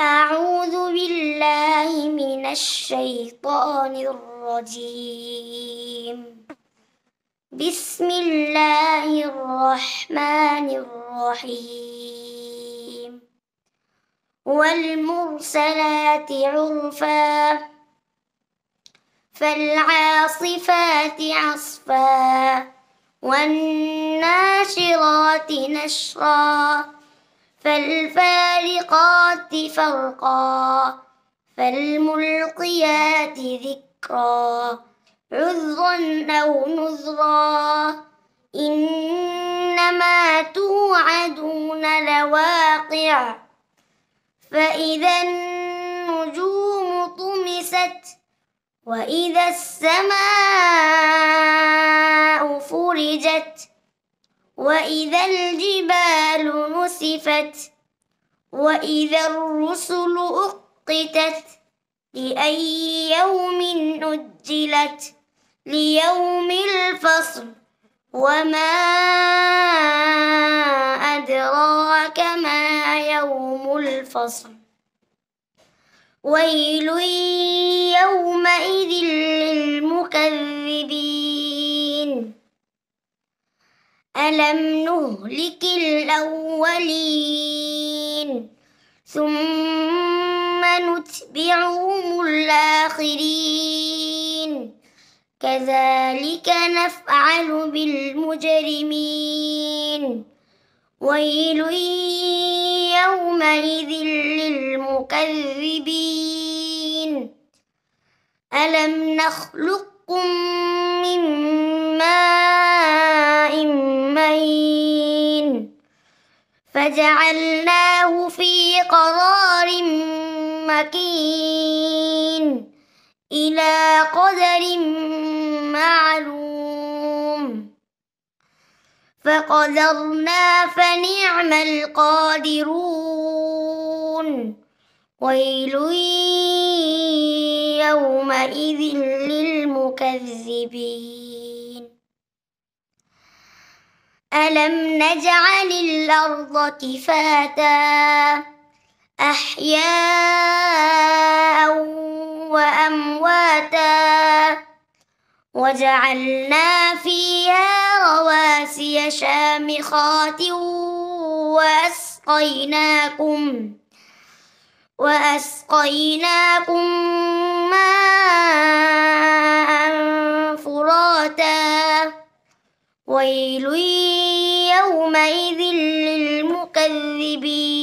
أعوذ بالله من الشيطان الرجيم بسم الله الرحمن الرحيم والمرسلات عرفا فالعاصفات عصفا والناشرات نشرا فالفارقات فرقا فالملقيات ذكرا عذرا أو نذرا إنما توعدون لواقع فإذا النجوم طمست وإذا السماء فرجت وإذا الجبال نسفت وإذا الرسل أقتت لأي يوم أجلت ليوم الفصل وما أدراك ما يوم الفصل ويل ألم نهلك الأولين ثم نتبعهم الآخرين كذلك نفعل بالمجرمين ويل يومئذ للمكذبين ألم نخلقكم من فجعلناه في قرار مكين إلى قدر معلوم فقدرنا فنعم القادرون ويل يومئذ للمكذبين ألم نجعل الأرض كفاتا أحياء وأمواتا وجعلنا فيها رواسي شامخات وأسقيناكم وأسقيناكم ماء فراتا ويل يومئذ للمكذبين